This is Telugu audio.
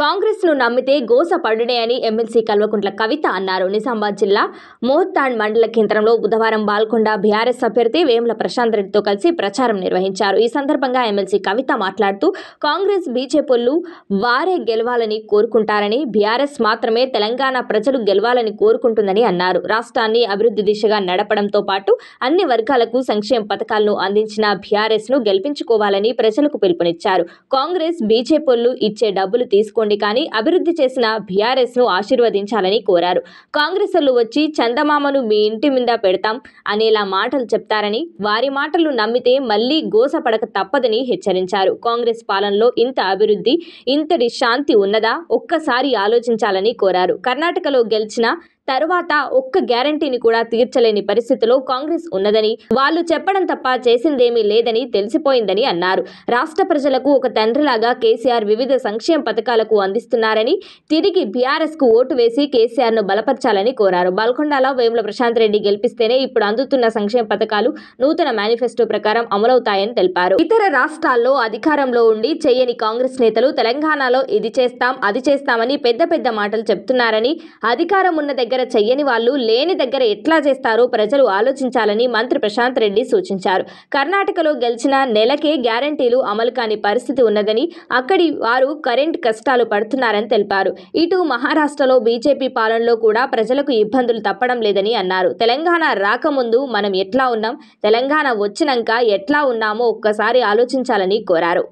కాంగ్రెస్ను నమ్మితే గోసపడునే అని ఎమ్మెల్సీ కల్వకుంట్ల కవిత అన్నారు నిజామాబాద్ జిల్లా మోహత్తాండ్ మండల కేంద్రంలో బుధవారం బాల్కొండ బీఆర్ఎస్ అభ్యర్థి వేముల ప్రశాంత్ రెడ్డితో కలిసి ప్రచారం నిర్వహించారు ఈ సందర్భంగా ఎమ్మెల్సీ కవిత మాట్లాడుతూ కాంగ్రెస్ బీజేపీలు వారే గెలవాలని కోరుకుంటారని బీఆర్ఎస్ మాత్రమే తెలంగాణ ప్రజలు గెలవాలని కోరుకుంటుందని అన్నారు రాష్ట్రాన్ని అభివృద్ధి దిశగా నడపడంతో పాటు అన్ని వర్గాలకు సంక్షేమ పథకాలను అందించిన బీఆర్ఎస్ ను గెలిపించుకోవాలని ప్రజలకు పిలుపునిచ్చారు కాంగ్రెస్ బీజేపీలు ఇచ్చే డబ్బులు తీసుకుని చేసుకోండి కానీ అభివృద్ధి చేసిన బీఆర్ఎస్ను ఆశీర్వదించాలని కోరారు కాంగ్రెస్ వచ్చి చందమామను మీ ఇంటి మీద పెడతాం అనేలా మాటలు చెప్తారని వారి మాటలు నమ్మితే మళ్లీ గోసపడక తప్పదని హెచ్చరించారు కాంగ్రెస్ పాలనలో ఇంత అభివృద్ధి ఇంతటి శాంతి ఉన్నదా ఒక్కసారి ఆలోచించాలని కోరారు కర్ణాటకలో గెలిచిన తరువాత ఒక్క గ్యారంటీని కూడా తీర్చలేని పరిస్థితిలో కాంగ్రెస్ ఉన్నదని వాళ్ళు చెప్పడం తప్ప చేసిందేమీ లేదని తెలిసిపోయిందని అన్నారు రాష్ట్ర ప్రజలకు ఒక తండ్రిలాగా కేసీఆర్ వివిధ సంక్షేమ పథకాలకు అందిస్తున్నారని తిరిగి బీఆర్ఎస్ కు ఓటు వేసి కేసీఆర్ ను బలపరచాలని కోరారు బాల్కొండలో వేముల ప్రశాంత్ రెడ్డి గెలిపిస్తేనే ఇప్పుడు అందుతున్న సంక్షేమ పథకాలు నూతన మేనిఫెస్టో ప్రకారం అమలవుతాయని తెలిపారు ఇతర రాష్ట్రాల్లో అధికారంలో ఉండి చేయని కాంగ్రెస్ నేతలు తెలంగాణలో ఇది చేస్తాం అది చేస్తామని పెద్ద పెద్ద మాటలు చెప్తున్నారని అధికారం ఉన్న దగ్గర దగ్గర చెయ్యని వాళ్ళు లేని దగ్గర ఎట్లా చేస్తారో ప్రజలు ఆలోచించాలని మంత్రి ప్రశాంత్ రెడ్డి సూచించారు కర్ణాటకలో గెలిచిన నెలకే గ్యారంటీలు అమలు కాని పరిస్థితి ఉన్నదని అక్కడి వారు కరెంట్ కష్టాలు పడుతున్నారని తెలిపారు ఇటు మహారాష్ట్రలో బీజేపీ పాలనలో కూడా ప్రజలకు ఇబ్బందులు తప్పడం లేదని అన్నారు తెలంగాణ రాకముందు మనం ఎట్లా ఉన్నాం తెలంగాణ వచ్చినాక ఎట్లా ఉన్నామో ఒక్కసారి ఆలోచించాలని కోరారు